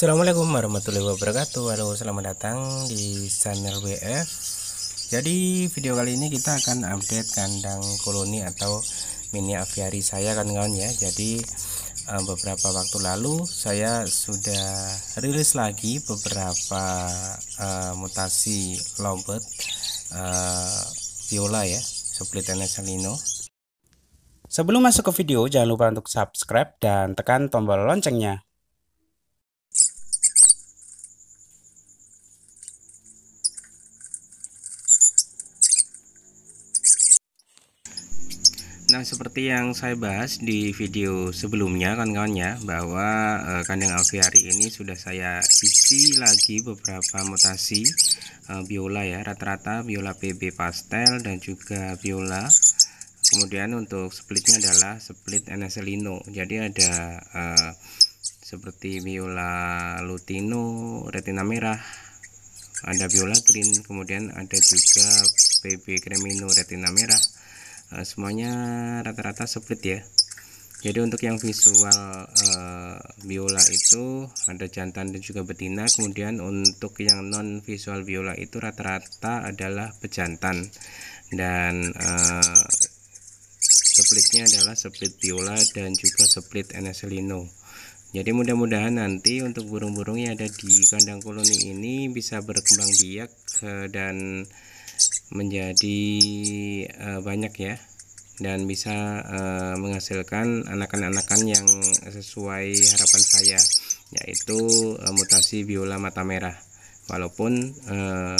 Assalamualaikum warahmatullahi wabarakatuh Halo selamat datang di channel WF Jadi video kali ini kita akan update kandang koloni atau mini aviari saya kawan-kawan ya Jadi eh, beberapa waktu lalu saya sudah rilis lagi beberapa uh, mutasi lombet uh, viola ya Split Salino Sebelum masuk ke video jangan lupa untuk subscribe dan tekan tombol loncengnya Nah, seperti yang saya bahas di video sebelumnya kawan-kawan ya, bahwa e, kandang aviari ini sudah saya isi lagi beberapa mutasi e, biola ya, rata-rata biola PB pastel dan juga biola. Kemudian untuk splitnya adalah split NSLino. Jadi ada e, seperti biola lutino, retina merah, ada biola green, kemudian ada juga PB cremino retina merah Nah, semuanya rata-rata split ya jadi untuk yang visual uh, biola itu ada jantan dan juga betina kemudian untuk yang non visual biola itu rata-rata adalah pejantan dan uh, splitnya adalah split biola dan juga split eneselino jadi mudah-mudahan nanti untuk burung-burung yang ada di kandang koloni ini bisa berkembang biak eh, dan menjadi uh, banyak ya dan bisa uh, menghasilkan anakan-anakan yang sesuai harapan saya yaitu uh, mutasi biola mata merah walaupun uh,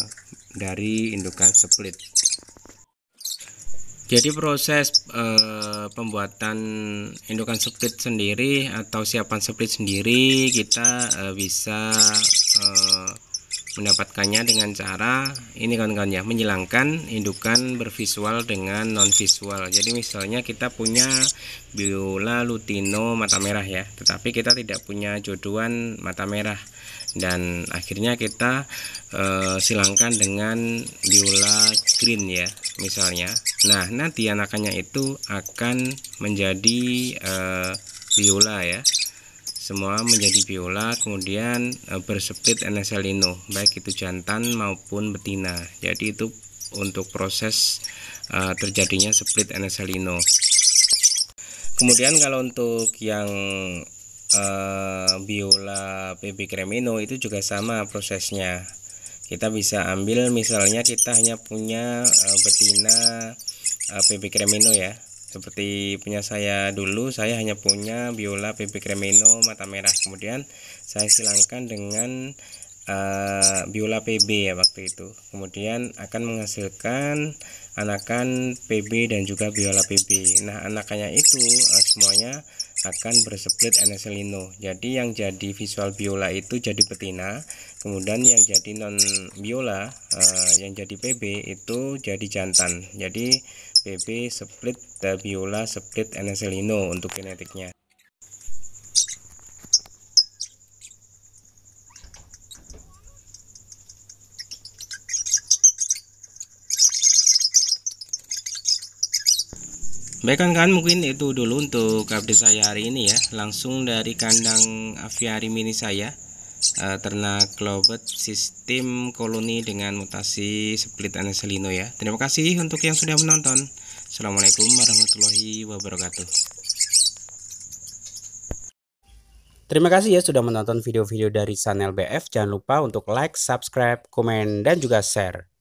dari indukan split jadi proses e, pembuatan indukan split sendiri atau siapan split sendiri kita e, bisa e, mendapatkannya dengan cara ini kawan-kawan ya menjelangkan indukan bervisual dengan non visual jadi misalnya kita punya biola lutino mata merah ya tetapi kita tidak punya jodohan mata merah dan akhirnya kita e, silangkan dengan biola green ya misalnya nah nanti anakannya itu akan menjadi e, biola ya semua menjadi biola kemudian e, bersepit nslino baik itu jantan maupun betina jadi itu untuk proses e, terjadinya split nslino kemudian kalau untuk yang e, biola PB cremino itu juga sama prosesnya kita bisa ambil misalnya kita hanya punya e, betina e, PB cremino ya seperti punya saya dulu saya hanya punya biola PP Cremino mata merah kemudian saya silangkan dengan Eh, biola PB ya waktu itu kemudian akan menghasilkan anakan PB dan juga biola PB nah anakannya itu uh, semuanya akan bersplit NSLino jadi yang jadi visual biola itu jadi betina kemudian yang jadi non biola uh, eh, yang jadi PB itu jadi jantan jadi PB split biola split NSLino untuk genetiknya Baikkan kan mungkin itu dulu untuk update saya hari ini ya Langsung dari kandang aviari mini saya e, Ternak Clobet sistem koloni dengan mutasi split aneselino ya Terima kasih untuk yang sudah menonton Assalamualaikum warahmatullahi wabarakatuh Terima kasih ya sudah menonton video-video dari Sanel BF. Jangan lupa untuk like, subscribe, komen, dan juga share.